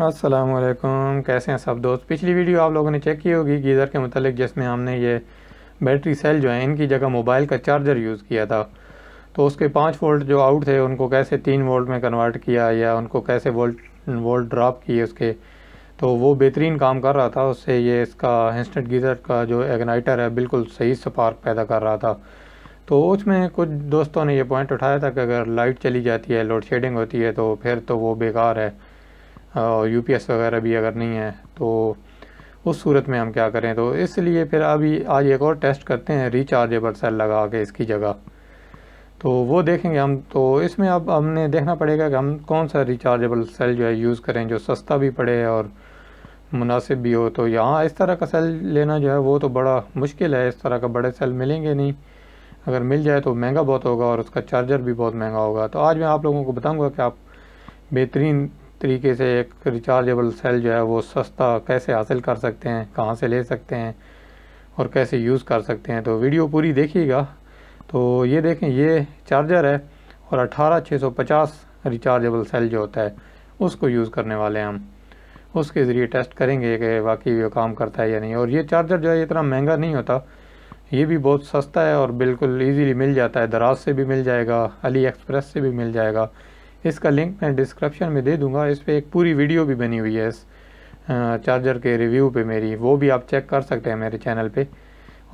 असलम कैसे हैं सब दोस्त पिछली वीडियो आप लोगों ने चेक की होगी गीज़र के मतलब जिसमें हमने ये बैटरी सेल जो है इनकी जगह मोबाइल का चार्जर यूज़ किया था तो उसके पाँच वोल्ट जो आउट थे उनको कैसे तीन वोल्ट में कन्वर्ट किया या उनको कैसे वोल्ट वोल्ट ड्रॉप किए उसके तो वो बेहतरीन काम कर रहा था उससे ये इसका इंस्टेंट गीज़र का जो एग्नाइटर है बिल्कुल सही स्पार्क पैदा कर रहा था तो उसमें कुछ दोस्तों ने ये पॉइंट उठाया था कि अगर लाइट चली जाती है लोड शेडिंग होती है तो फिर तो वो बेकार है और यू वगैरह भी अगर नहीं है तो उस सूरत में हम क्या करें तो इसलिए फिर अभी आज एक और टेस्ट करते हैं रिचार्जेबल सेल लगा के इसकी जगह तो वो देखेंगे हम तो इसमें अब हमने देखना पड़ेगा कि हम कौन सा रिचार्जेबल सेल जो है यूज़ करें जो सस्ता भी पड़े और मुनासिब भी हो तो यहाँ इस तरह का सेल लेना जो है वो तो बड़ा मुश्किल है इस तरह का बड़े सेल मिलेंगे नहीं अगर मिल जाए तो महंगा बहुत होगा और उसका चार्जर भी बहुत महंगा होगा तो आज मैं आप लोगों को बताऊँगा कि आप बेहतरीन तरीके से एक रिचार्जेबल सेल जो है वो सस्ता कैसे हासिल कर सकते हैं कहाँ से ले सकते हैं और कैसे यूज़ कर सकते हैं तो वीडियो पूरी देखिएगा तो ये देखें ये चार्जर है और अट्ठारह छः सौ पचास रिचार्जेबल सेल जो होता है उसको यूज़ करने वाले हैं हम उसके ज़रिए टेस्ट करेंगे कि वाकई वो काम करता है या नहीं और ये चार्जर जो है इतना महंगा नहीं होता ये भी बहुत सस्ता है और बिल्कुल ईज़ीली मिल जाता है दराज से भी मिल जाएगा अली एक्सप्रेस से भी मिल जाएगा इसका लिंक मैं डिस्क्रिप्शन में दे दूंगा इस पर एक पूरी वीडियो भी बनी हुई है इस चार्जर के रिव्यू पे मेरी वो भी आप चेक कर सकते हैं मेरे चैनल पे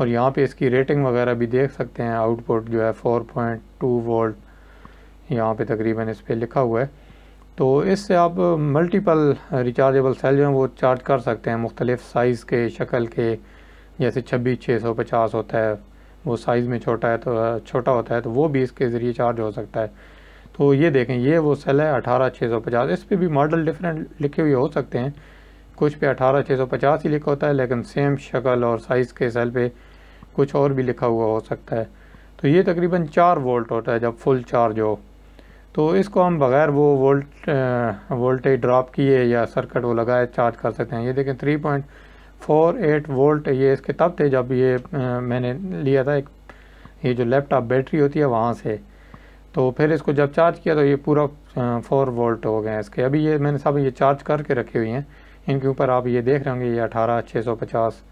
और यहाँ पे इसकी रेटिंग वगैरह भी देख सकते हैं आउटपुट जो है 4.2 वोल्ट यहाँ पे तकरीबन इस पर लिखा हुआ है तो इससे आप मल्टीपल रिचार्जेबल सेल जो हैं वो चार्ज कर सकते हैं मुख्तलिफ साइज़ के शक्ल के जैसे छब्बीस छः सौ पचास होता है वो साइज़ में छोटा है तो छोटा होता है तो वो भी इसके ज़रिए चार्ज हो सकता है तो ये देखें ये वो सेल है अठारह छः सौ पचास इस पर भी मॉडल डिफरेंट लिखे हुए हो सकते हैं कुछ पे अठारह छः सौ पचास ही लिखा होता है लेकिन सेम शक्ल और साइज़ के सेल पे कुछ और भी लिखा हुआ हो सकता है तो ये तकरीबन चार वोल्ट होता है जब फुल चार्ज हो तो इसको हम बग़ैर वो वोल्ट वोल्टेज ड्रॉप किए या सर्किट वो लगाए चार्ज कर सकते हैं ये देखें three point four eight volt ये इसके तब थे जब ये आ, मैंने लिया था एक ये जो लैपटॉप बैटरी होती है वहाँ से तो फिर इसको जब चार्ज किया तो ये पूरा फोर वोल्ट हो गए इसके अभी ये मैंने सब ये चार्ज करके रखी हुई हैं इनके ऊपर आप ये देख रहे होंगे ये अठारह छः सौ पचास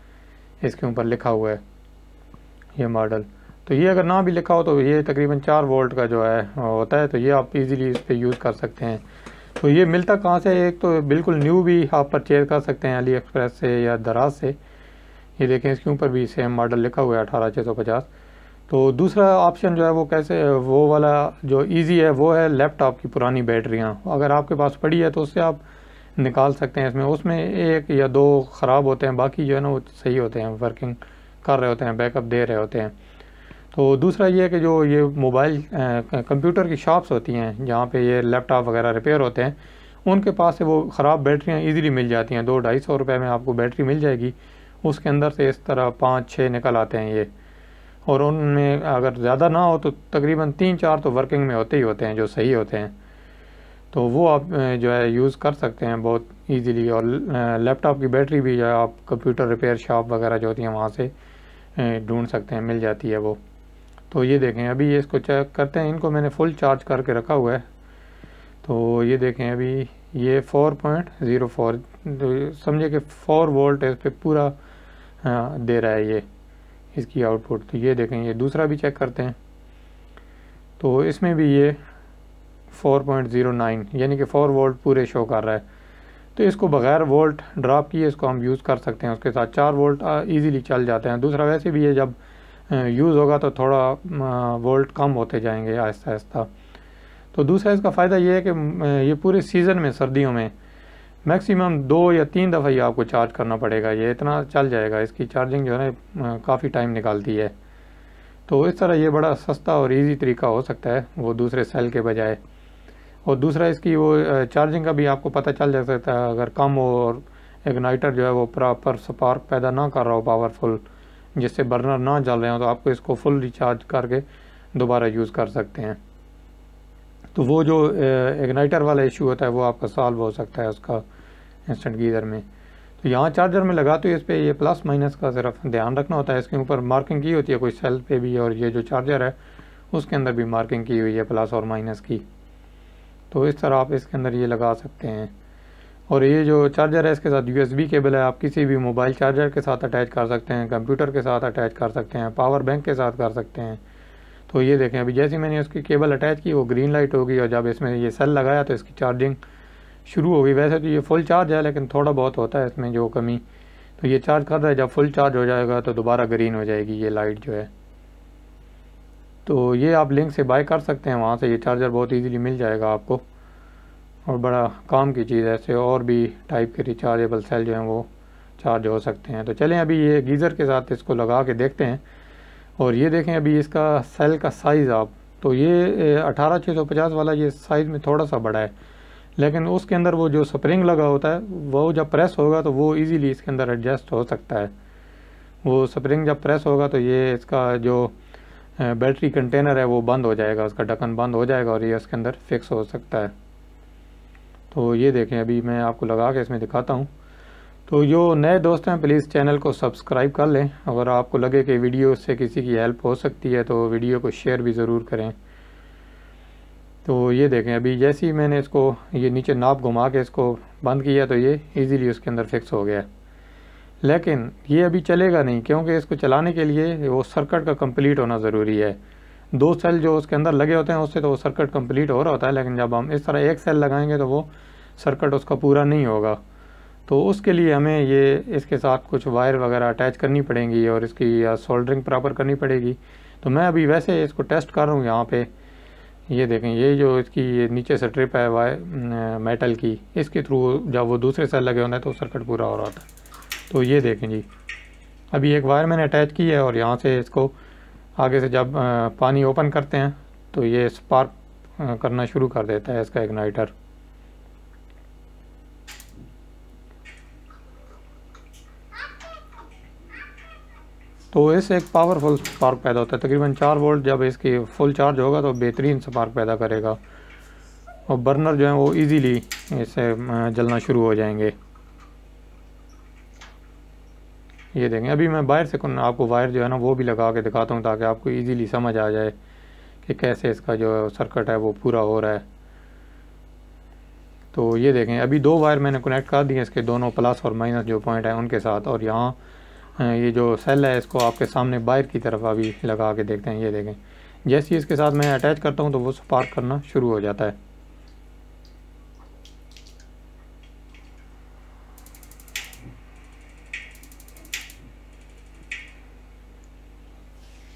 इसके ऊपर लिखा हुआ है ये मॉडल तो ये अगर ना भी लिखा हो तो ये तकरीबन चार वोल्ट का जो है होता है तो ये आप इजीली इस पर यूज़ कर सकते हैं तो ये मिलता कहाँ से एक तो बिल्कुल न्यू भी आप परचेज कर सकते हैं अली एक्सप्रेस से या दराज से ये देखें इसके ऊपर भी सेम मॉडल लिखा हुआ है अठारह छः सौ पचास तो दूसरा ऑप्शन जो है वो कैसे वो वाला जो इजी है वो है लैपटॉप की पुरानी बैटरियाँ अगर आपके पास पड़ी है तो उससे आप निकाल सकते हैं इसमें उसमें एक या दो ख़राब होते हैं बाकी जो है ना वो सही होते हैं वर्किंग कर रहे होते हैं बैकअप दे रहे होते हैं तो दूसरा ये है कि जो ये मोबाइल कंप्यूटर की शॉप्स होती हैं जहाँ पे ये लैपटॉप वगैरह रिपेयर होते हैं उनके पास से वो ख़राब बैटरियाँ ईज़िली मिल जाती हैं दो ढाई सौ रुपये में आपको बैटरी मिल जाएगी उसके अंदर से इस तरह पाँच छः निकल आते हैं ये और उनमें अगर ज़्यादा ना हो तो तकरीबन तीन चार तो वर्किंग में होते ही होते हैं जो सही होते हैं तो वो आप जो है यूज़ कर सकते हैं बहुत इजीली और लैपटॉप की बैटरी भी जो है आप कंप्यूटर रिपेयर शॉप वगैरह जो होती हैं वहाँ से ढूंढ सकते हैं मिल जाती है वो तो ये देखें अभी ये इसको चेक करते हैं इनको मैंने फुल चार्ज करके रखा हुआ है तो ये देखें अभी ये फोर पॉइंट ज़ीरो फोर समझे कि फोर वोल्ट इस पर पूरा दे रहा है ये इसकी आउटपुट तो ये देखें ये दूसरा भी चेक करते हैं तो इसमें भी ये 4.09 यानी कि 4 वोल्ट पूरे शो कर रहा है तो इसको बगैर वोल्ट ड्रॉप किए इसको हम यूज़ कर सकते हैं उसके साथ चार वोल्ट ईज़ीली चल जाते हैं दूसरा वैसे भी ये जब यूज़ होगा तो थोड़ा वोल्ट कम होते जाएंगे आहिस्ता आहिस्ता तो दूसरा इसका फ़ायदा ये है कि ये पूरे सीज़न में सर्दियों में मैक्सिमम दो या तीन दफ़ा ही आपको चार्ज करना पड़ेगा ये इतना चल जाएगा इसकी चार्जिंग जो है ना काफ़ी टाइम निकालती है तो इस तरह ये बड़ा सस्ता और इजी तरीका हो सकता है वो दूसरे सेल के बजाय और दूसरा इसकी वो चार्जिंग का भी आपको पता चल जा सकता है अगर कम हो और इग्नाइटर जो है वो प्रॉपर स्पार्क पैदा ना कर रहा हो पावरफुल जिससे बर्नर ना जल रहे हो तो आपको इसको फुल रिचार्ज करके दोबारा यूज़ कर सकते हैं तो वो जो इग्नाइटर वाला इशू होता है वो आपका सॉल्व हो सकता है उसका इंस्टेंट गीज़र में तो यहाँ चार्जर में लगाते तो हुए इस पर ये प्लस माइनस का सिर्फ ध्यान रखना होता है इसके ऊपर मार्किंग की होती है कोई सेल पे भी और ये जो चार्जर है उसके अंदर भी मार्किंग की हुई है प्लस और माइनस की तो इस तरह आप इसके अंदर ये लगा सकते हैं और ये जो चार्जर है इसके साथ यूएसबी केबल है आप किसी भी मोबाइल चार्जर के साथ अटैच कर सकते हैं कंप्यूटर के साथ अटैच कर सकते हैं पावर बैंक के साथ कर सकते हैं तो ये देखें अभी जैसे मैंने उसकी केबल अटैच की वो ग्रीन लाइट होगी और जब इसमें ये सेल लगाया तो इसकी चार्जिंग शुरू हो गई वैसे तो ये फुल चार्ज है लेकिन थोड़ा बहुत होता है इसमें जो कमी तो ये चार्ज कर रहा है जब फुल चार्ज हो जाएगा तो दोबारा ग्रीन हो जाएगी ये लाइट जो है तो ये आप लिंक से बाय कर सकते हैं वहाँ से ये चार्जर बहुत इजीली मिल जाएगा आपको और बड़ा काम की चीज़ है ऐसे और भी टाइप के रिचार्जेबल सेल जो हैं वो चार्ज हो सकते हैं तो चलें अभी ये गीज़र के साथ इसको लगा के देखते हैं और ये देखें अभी इसका सेल का साइज़ आप तो ये अठारह वाला ये साइज़ में थोड़ा सा बड़ा है लेकिन उसके अंदर वो जो स्प्रिंग लगा होता है वो जब प्रेस होगा तो वो इजीली इसके अंदर एडजस्ट हो सकता है वो स्प्रिंग जब प्रेस होगा तो ये इसका जो बैटरी कंटेनर है वो बंद हो जाएगा उसका ढक्कन बंद हो जाएगा और ये इसके अंदर फिक्स हो सकता है तो ये देखें अभी मैं आपको लगा के इसमें दिखाता हूँ तो जो नए दोस्त हैं प्लीज़ चैनल को सब्सक्राइब कर लें अगर आपको लगे कि वीडियो से किसी की हेल्प हो सकती है तो वीडियो को शेयर भी ज़रूर करें तो ये देखें अभी जैसे ही मैंने इसको ये नीचे नाप घुमा के इसको बंद किया तो ये इजीली उसके अंदर फिक्स हो गया लेकिन ये अभी चलेगा नहीं क्योंकि इसको चलाने के लिए वो सर्कट का कंप्लीट होना ज़रूरी है दो सेल जो उसके अंदर लगे होते हैं उससे तो वो सर्कट कंप्लीट हो रहा होता है लेकिन जब हम इस तरह एक सेल लगाएंगे तो वो सर्कट उसका पूरा नहीं होगा तो उसके लिए हमें ये इसके साथ कुछ वायर वगैरह अटैच करनी पड़ेंगी और इसकी सोल्डरिंग प्रॉपर करनी पड़ेगी तो मैं अभी वैसे इसको टेस्ट कर रहा हूँ यहाँ पर ये देखें ये जो इसकी ये नीचे से ट्रिप है वाय मेटल की इसके थ्रू जब वो दूसरे साल लगे होना है तो सर्किट पूरा हो रहा था तो ये देखें जी अभी एक वायर मैंने अटैच की है और यहाँ से इसको आगे से जब पानी ओपन करते हैं तो ये स्पार्क करना शुरू कर देता है इसका इग्नाइटर तो इससे एक पावरफुल स्पार्क पैदा होता है तकरीबन चार वोल्ट जब इसकी फुल चार्ज होगा तो बेहतरीन स्पार्क पैदा करेगा और बर्नर जो है वो इजीली इससे जलना शुरू हो जाएंगे ये देखें अभी मैं बाहर से आपको वायर जो है ना वो भी लगा के दिखाता हूँ ताकि आपको इजीली समझ आ जाए कि कैसे इसका जो सर्कट है वो पूरा हो रहा है तो ये देखें अभी दो वायर मैंने कनेक्ट कर दिए इसके दोनों प्लस और माइनस जो पॉइंट हैं उनके साथ और यहाँ ये जो सेल है इसको आपके सामने बाहर की तरफ अभी लगा के देखते हैं ये देखें जैसे ही इसके साथ मैं अटैच करता हूँ तो वो स्पार्क करना शुरू हो जाता है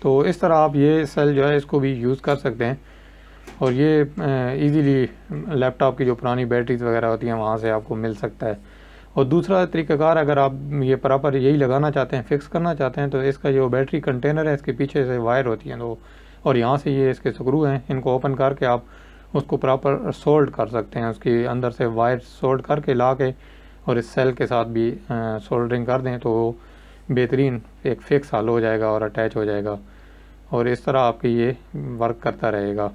तो इस तरह आप ये सेल जो है इसको भी यूज़ कर सकते हैं और ये इजीली लैपटॉप की जो पुरानी बैटरीज वगैरह होती हैं वहाँ से आपको मिल सकता है और दूसरा तरीकाकार अगर आप ये प्रॉपर यही लगाना चाहते हैं फिक्स करना चाहते हैं तो इसका जो बैटरी कंटेनर है इसके पीछे से वायर होती है तो और यहाँ से ये इसके स्क्रू हैं इनको ओपन करके आप उसको प्रॉपर सोल्ड कर सकते हैं उसके अंदर से वायर सोल्ड करके ला के और इस सेल के साथ भी सोल्डरिंग कर दें तो बेहतरीन एक फिक्स हल हो जाएगा और अटैच हो जाएगा और इस तरह आपकी ये वर्क करता रहेगा